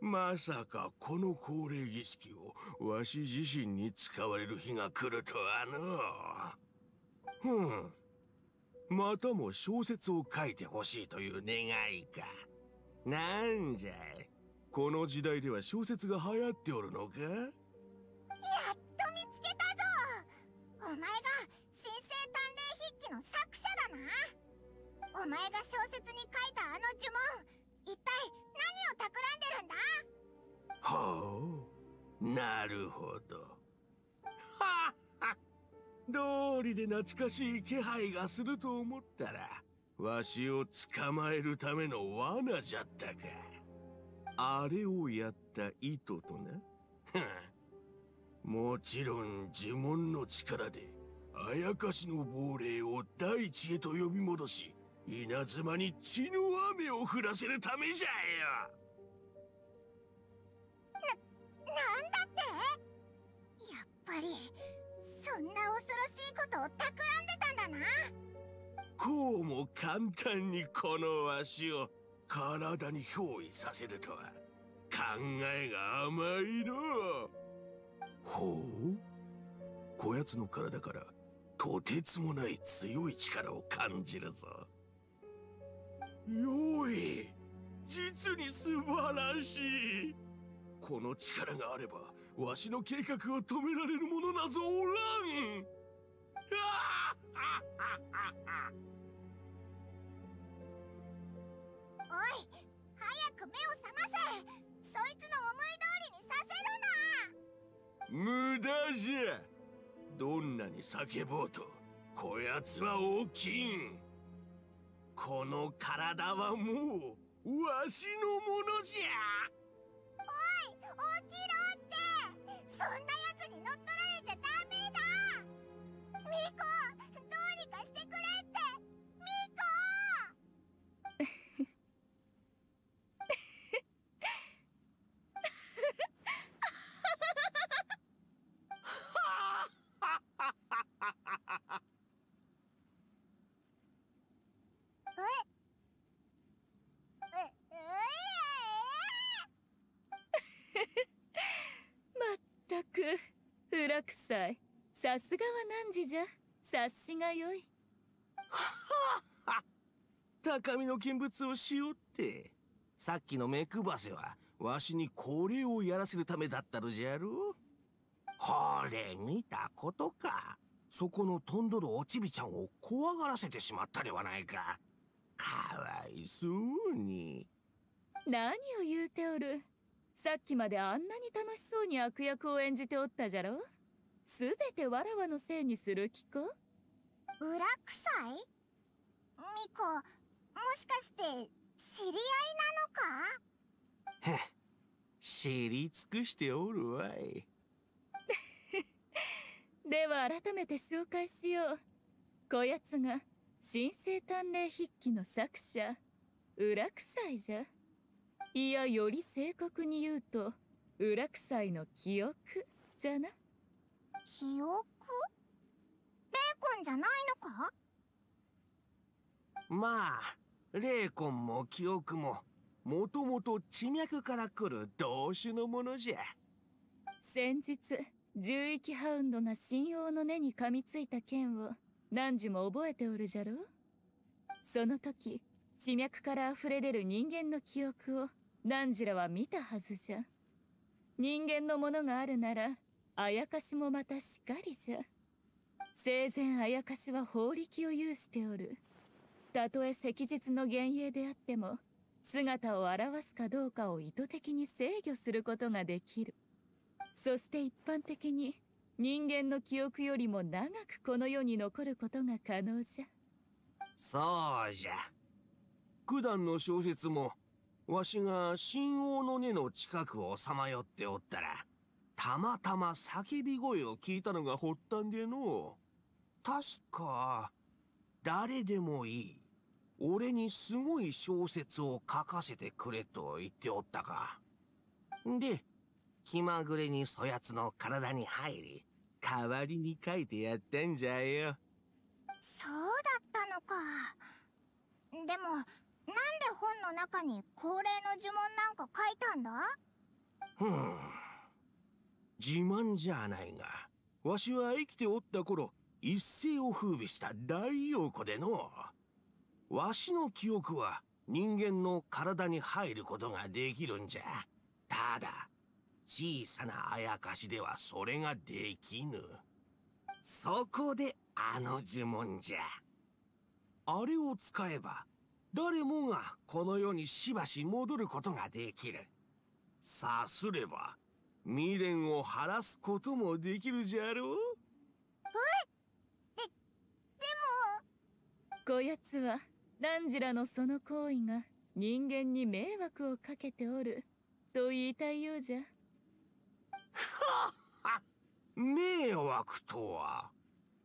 まさかこの恒例儀式をわし自身に使われる日が来るとはのふんまたも小説を書いてほしいという願いかなんじゃいこの時代では小説が流行っておるのかやっと見つけたぞお前がの作者だなお前が小説に書いたあの呪文一体何を企んでるんだほうなるほどはっどうりで懐かしい気配がすると思ったらわしを捕まえるための罠じゃったかあれをやった意図となもちろん呪文の力であやかしの亡霊を大地へと呼び戻し稲妻に血の雨を降らせるためじゃよな、なんだってやっぱりそんな恐ろしいことを企んでたんだなこうも簡単にこのわしを体に憑依させるとは考えが甘いのほうこやつの体からとてつもない強い力を感じるぞよい実に素晴らしいこの力があればわしの計画を止められるものなぞおらんおい早く目を覚ませそいつの思い通りにさせるな無駄じゃどんなに叫ぼうとこやつは大きいんこの体はもうわしのものじゃおい起きろってそんなやつに乗っ取られちゃダメだミコどうにかしてくれってらく裏臭いさすがは何時じゃ察しがよいはは 高みの見物をしようってさっきの目配せはわしにこれをやらせるためだったのじゃろほれ見たことかそこのとんどるおちびちゃんを怖がらせてしまったではないかかわいそうに何を言うておるさっきまであんなに楽しそうに悪役を演じておったじゃろすべてわらわのせいにする気か裏臭いミコもしかして知り合いなのかへ知り尽くしておるわい では改めて紹介しようこやつが神聖探麗筆記の作者裏臭いじゃ。いやより正確に言うと裏臭いの記憶じゃな記憶霊魂じゃないのかまあ霊魂も記憶ももともと地脈から来る同種のものじゃ先日獣域ハウンドが信用の根に噛みついた剣を何時も覚えておるじゃろその時地脈から溢れ出る人間の記憶を何児らは見たはずじゃ人間のものがあるならあやかしもまたしかりじゃ生前あやかしは法力を有しておるたとえ赤日の幻影であっても姿を現すかどうかを意図的に制御することができるそして一般的に人間の記憶よりも長くこの世に残ることが可能じゃそうじゃ九段の小説もわしが新王の根の近くをさまよっておったら、たまたま叫び声を聞いたのが発端での。確か、誰でもいい。俺にすごい小説を書かせてくれと言っておったか。で、気まぐれにそやつの体に入り、代わりに書いてやったんじゃよ。そうだったのか。でも、なんで本の中に恒例の呪文なんか書いたんだふん自慢じゃないがわしは生きておった頃一世を風靡した大陽子でのわしの記憶は人間の体に入ることができるんじゃただ小さなあやかしではそれができぬそこであの呪文じゃあれを使えば誰もがこの世にしばし戻ることができる。さすれば、未練を晴らすこともできるじゃろうえで、でも。こやつは、ランジラのその行為が人間に迷惑をかけておる、と言いたいようじゃ。はは迷惑とは、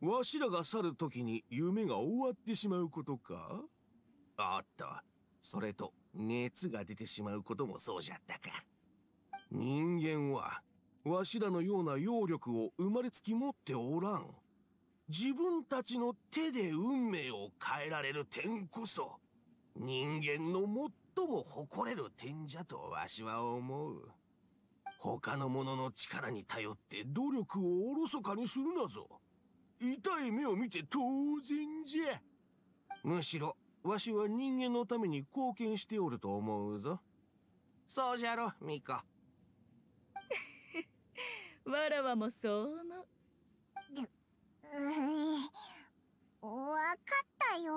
わしらが去る時に夢が終わってしまうことかあった。それと、熱が出てしまうこともそうじゃったか。人間は、わしらのような揚力を生まれつき持っておらん。自分たちの手で運命を変えられる点こそ、人間の最も誇れる点じゃとわしは思う。他の者の力に頼って努力をおろそかにするなぞ。痛い目を見て当然じゃ。むしろわしは人間のために貢献しておると思うぞそうじゃろミコ わらわもそう思うわかったよ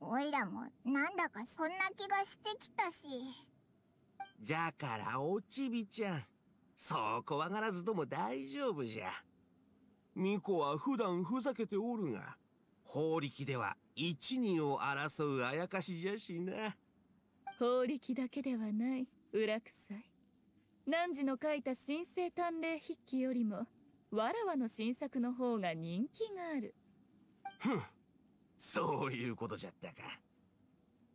おいらもなんだかそんな気がしてきたしじゃからおちびちゃんそう怖がらずとも大丈夫じゃミコは普段ふざけておるが法力では一人を争うあやかしじゃしな法力だけではない裏臭い汝の書いた神聖探偵筆記よりもわらわの新作の方が人気があるふんそういうことじゃったか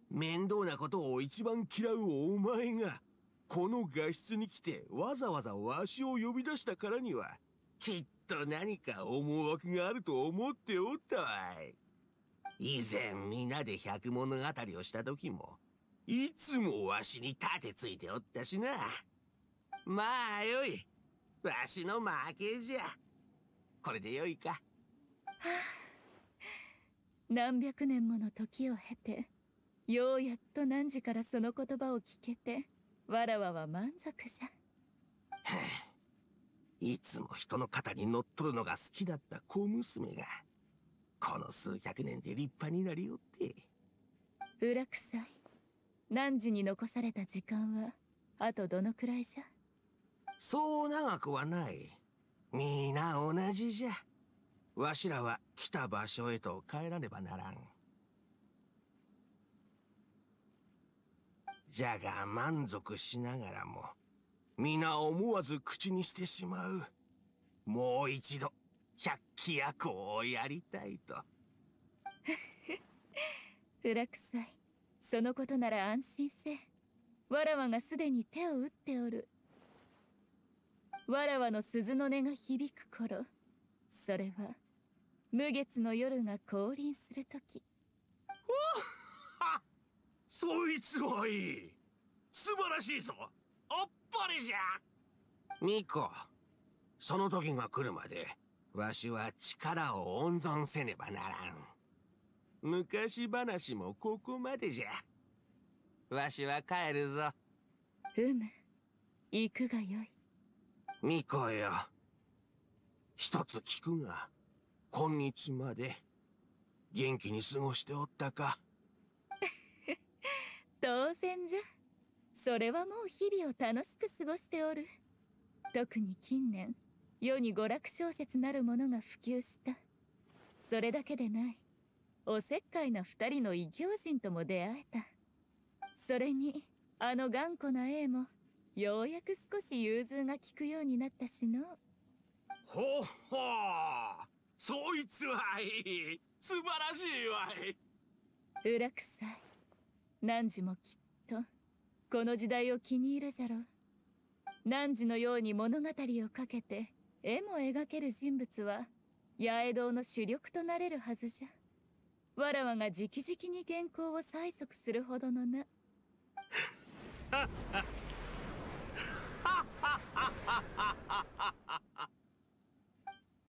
面倒なことを一番嫌うお前がこの画室に来てわざわざわしを呼び出したからにはきっと何か思惑があると思っておったわい。以前皆で百物語をした時も、いつもわしに盾ついておったしな。まあよい。わしの負けじゃ。これでよいか。はあ、何百年もの時を経て、ようやっと何時からその言葉を聞けて、わらわは満足じゃ。はあいつも人の肩に乗っ取るのが好きだった小娘が、この数百年で立派になりよって。裏臭い。何時に残された時間は、あとどのくらいじゃそう長くはない。皆同じじゃ。わしらは来た場所へと帰らねばならん。じゃが満足しながらも、皆思わず口にしてしまうもう一度百鬼夜行をやりたいと裏臭 いそのことなら安心せわらわがすでに手を打っておるわらわの鈴の音が響く頃それは無月の夜が降臨する時おっそいつはいい素晴らしいぞぱりじゃミコその時が来るまでわしは力を温存せねばならん昔話もここまでじゃわしは帰るぞうむ行くがよいミコよ一つ聞くが今日まで元気に過ごしておったか 当然じゃそれはもう日々を楽しく過ごしておる特に近年世に娯楽小説なるものが普及したそれだけでないおせっかいな2人の異教人とも出会えたそれにあの頑固な A もようやく少し融通が利くようになったしのほほそいつはいい素晴らしいわい裏臭い何時もきっとこの時代を気に入るじゃろ汝のように物語をかけて絵も描ける人物は八重堂の主力となれるはずじゃわらわが直々に原稿を催促するほどのな Ha ha ha ha ha ha ha ha ha ha